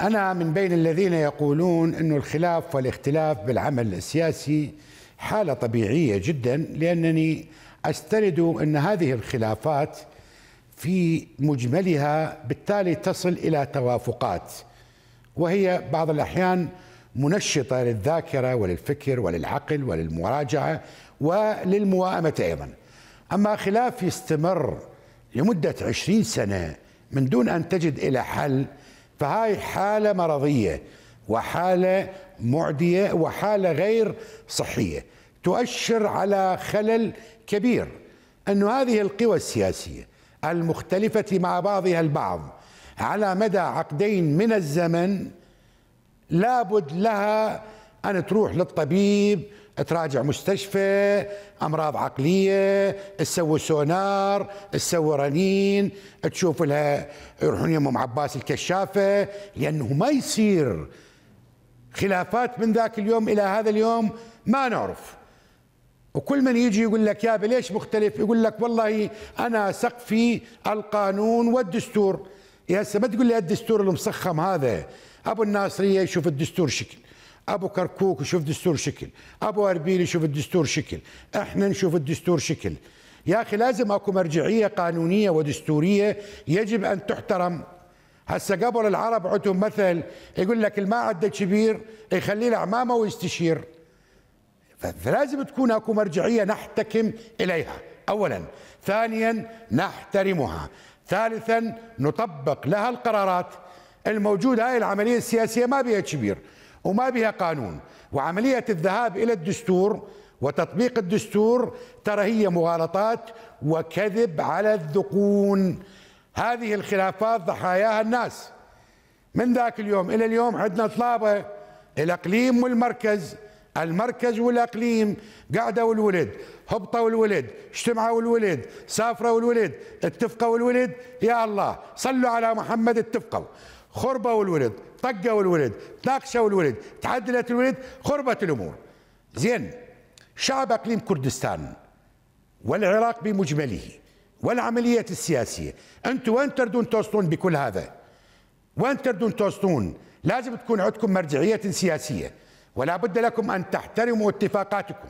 أنا من بين الذين يقولون أن الخلاف والاختلاف بالعمل السياسي حالة طبيعية جدا لأنني أستند أن هذه الخلافات في مجملها بالتالي تصل إلى توافقات وهي بعض الأحيان منشطة للذاكرة وللفكر وللعقل وللمراجعة وللموائمة أيضا أما خلاف يستمر لمدة عشرين سنة من دون أن تجد إلى حل فهاي حالة مرضية وحالة معدية وحالة غير صحية تؤشر على خلل كبير أن هذه القوى السياسية المختلفة مع بعضها البعض على مدى عقدين من الزمن لابد لها أن تروح للطبيب تراجع مستشفى امراض عقليه تسوي سونار تسوي رنين تشوف لها يروحون يم ام عباس الكشافه لانه ما يصير خلافات من ذاك اليوم الى هذا اليوم ما نعرف وكل من يجي يقول لك يا ليش مختلف يقول لك والله انا سقفي القانون والدستور يا هسه ما تقول لي الدستور المسخم هذا ابو الناصريه يشوف الدستور شكل ابو كركوك يشوف دستور شكل ابو اربيل يشوف الدستور شكل احنا نشوف الدستور شكل يا اخي لازم اكو مرجعيه قانونيه ودستوريه يجب ان تحترم هسه قبل العرب عندهم مثل يقول لك اللي ما عنده كبير يخليه لعمامه ويستشير فلازم تكون اكو مرجعيه نحتكم اليها اولا ثانيا نحترمها ثالثا نطبق لها القرارات الموجوده هاي العمليه السياسيه ما بها كبير وما بها قانون وعملية الذهاب إلى الدستور وتطبيق الدستور ترى هي مغالطات وكذب على الذقون هذه الخلافات ضحاياها الناس من ذاك اليوم إلى اليوم عندنا طلابة الأقليم والمركز المركز والاقليم قعدوا الولد هبطوا الولد اجتمعوا الولد سافروا الولد اتفقوا الولد يا الله صلوا على محمد اتفقوا خربوا الولد طقوا الولد تناقشوا الولد تعدلت الولد خربت الامور زين شعب اقليم كردستان والعراق بمجمله والعمليات السياسيه انتم وين تردون توصلون بكل هذا وين تردون توصلون لازم تكون عندكم مرجعيه سياسيه ولا بد لكم أن تحترموا اتفاقاتكم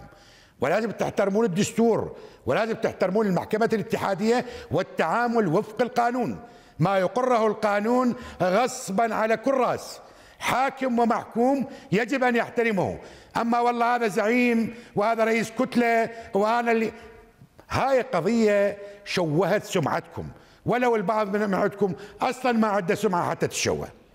ولازم تحترمون الدستور ولازم تحترمون المحكمة الاتحادية والتعامل وفق القانون ما يقره القانون غصبا على كل راس حاكم ومحكوم يجب أن يحترمه أما والله هذا زعيم وهذا رئيس كتلة وأنا اللي هاي قضية شوهت سمعتكم ولو البعض من عندكم أصلا ما عنده سمعة حتى تشوه